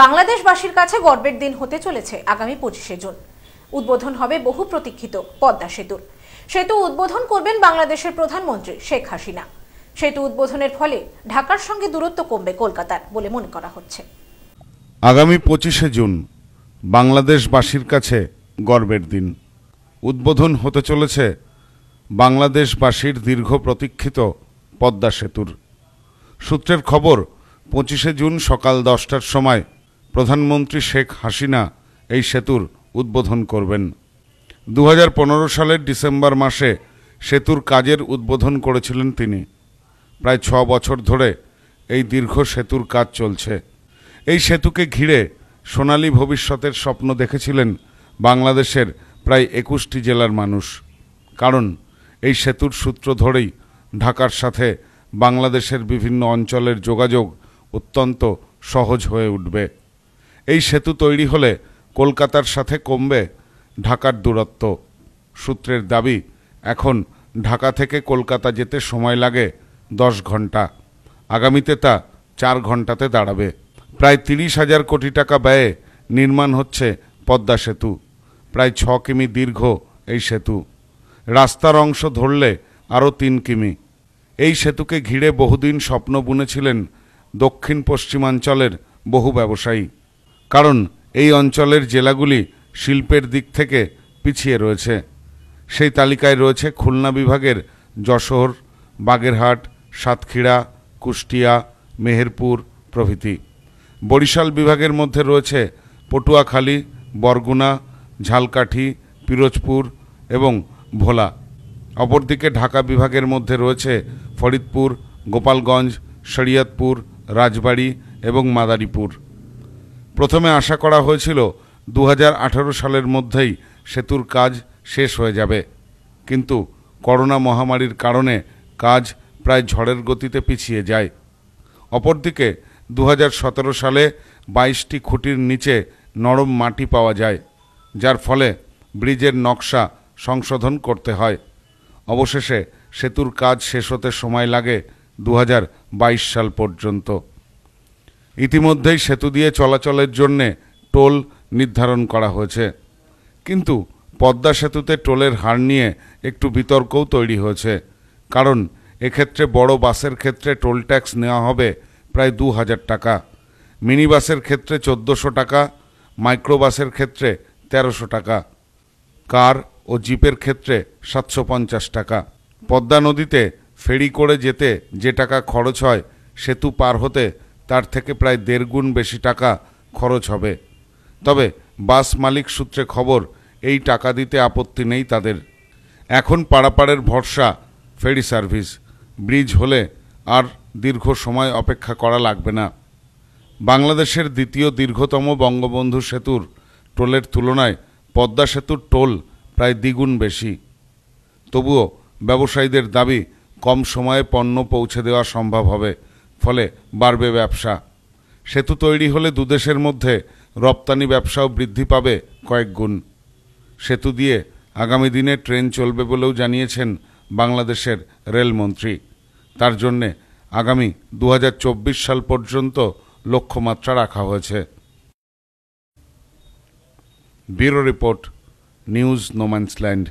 বাংলাদেশবাসীর কাছে গর্বের দিন হতে চলেছে আগামী পঁচিশে জুন উদ্বোধন হবে বহু প্রতীক্ষিত পদ্মা সেতুর সেতু উদ্বোধন করবেন বাংলাদেশের প্রধানমন্ত্রী শেখ হাসিনা সেতু উদ্বোধনের ফলে ঢাকার সঙ্গে দূরত্ব কমবে কলকাতার বলে মনে করা হচ্ছে আগামী পঁচিশে জুন বাংলাদেশবাসীর কাছে গর্বের দিন উদ্বোধন হতে চলেছে বাংলাদেশবাসীর দীর্ঘ প্রতীক্ষিত পদ্মা সেতুর সূত্রের খবর পঁচিশে জুন সকাল দশটার সময় প্রধানমন্ত্রী শেখ হাসিনা এই সেতুর উদ্বোধন করবেন দু সালের ডিসেম্বর মাসে সেতুর কাজের উদ্বোধন করেছিলেন তিনি প্রায় ছ বছর ধরে এই দীর্ঘ সেতুর কাজ চলছে এই সেতুকে ঘিরে সোনালী ভবিষ্যতের স্বপ্ন দেখেছিলেন বাংলাদেশের প্রায় একুশটি জেলার মানুষ কারণ এই সেতুর সূত্র ধরেই ঢাকার সাথে বাংলাদেশের বিভিন্ন অঞ্চলের যোগাযোগ অত্যন্ত সহজ হয়ে উঠবে এই সেতু তৈরি হলে কলকাতার সাথে কমবে ঢাকার দূরত্ব সূত্রের দাবি এখন ঢাকা থেকে কলকাতা যেতে সময় লাগে দশ ঘন্টা আগামীতে তা চার ঘন্টাতে দাঁড়াবে প্রায় তিরিশ হাজার কোটি টাকা ব্যয়ে নির্মাণ হচ্ছে পদ্মা সেতু প্রায় ছ কিমি দীর্ঘ এই সেতু রাস্তার অংশ ধরলে আরও তিন কিমি এই সেতুকে ঘিরে বহুদিন স্বপ্ন বুনেছিলেন দক্ষিণ পশ্চিমাঞ্চলের বহু ব্যবসায়ী কারণ এই অঞ্চলের জেলাগুলি শিল্পের দিক থেকে পিছিয়ে রয়েছে সেই তালিকায় রয়েছে খুলনা বিভাগের যশোর বাগেরহাট সাতক্ষীরা কুষ্টিয়া মেহেরপুর প্রভৃতি বরিশাল বিভাগের মধ্যে রয়েছে পটুয়াখালী বরগুনা ঝালকাঠি পিরোজপুর এবং ভোলা অপরদিকে ঢাকা বিভাগের মধ্যে রয়েছে ফরিদপুর গোপালগঞ্জ শরিয়তপুর রাজবাড়ি এবং মাদারীপুর প্রথমে আশা করা হয়েছিল দু সালের মধ্যেই সেতুর কাজ শেষ হয়ে যাবে কিন্তু করোনা মহামারীর কারণে কাজ প্রায় ঝড়ের গতিতে পিছিয়ে যায় অপরদিকে দু সালে বাইশটি খুঁটির নিচে নরম মাটি পাওয়া যায় যার ফলে ব্রিজের নকশা সংশোধন করতে হয় অবশেষে সেতুর কাজ শেষ হতে সময় লাগে দু সাল পর্যন্ত ইতিমধ্যেই সেতু দিয়ে চলাচলের জন্যে টোল নির্ধারণ করা হয়েছে কিন্তু পদ্মা সেতুতে টোলের হার নিয়ে একটু বিতর্কও তৈরি হয়েছে কারণ এক্ষেত্রে বড় বাসের ক্ষেত্রে টোল ট্যাক্স নেওয়া হবে প্রায় দু হাজার টাকা মিনিবাসের ক্ষেত্রে চোদ্দোশো টাকা মাইক্রোবাসের ক্ষেত্রে তেরোশো টাকা কার ও জিপের ক্ষেত্রে সাতশো পঞ্চাশ টাকা পদ্মা নদীতে ফেরি করে যেতে যে টাকা খরচ হয় সেতু পার হতে তার থেকে প্রায় দেড় গুণ বেশি টাকা খরচ হবে তবে বাস মালিক সূত্রে খবর এই টাকা দিতে আপত্তি নেই তাদের এখন পাড়াপাড়ের ভরসা ফেরি সার্ভিস ব্রিজ হলে আর দীর্ঘ সময় অপেক্ষা করা লাগবে না বাংলাদেশের দ্বিতীয় দীর্ঘতম বঙ্গবন্ধু সেতুর টোলের তুলনায় পদ্মা সেতুর টোল প্রায় দ্বিগুণ বেশি তবুও ব্যবসায়ীদের দাবি কম সময়ে পণ্য পৌঁছে দেওয়া সম্ভব হবে ফলে বাড়বে ব্যবসা সেতু তৈরি হলে দুদেশের মধ্যে রপ্তানি ব্যবসাও বৃদ্ধি পাবে কয়েক গুণ সেতু দিয়ে আগামী দিনে ট্রেন চলবে বলেও জানিয়েছেন বাংলাদেশের রেলমন্ত্রী তার জন্যে আগামী দু সাল পর্যন্ত লক্ষ্যমাত্রা রাখা হয়েছে ব্যুরো রিপোর্ট নিউজ নোম্যান্সল্যান্ড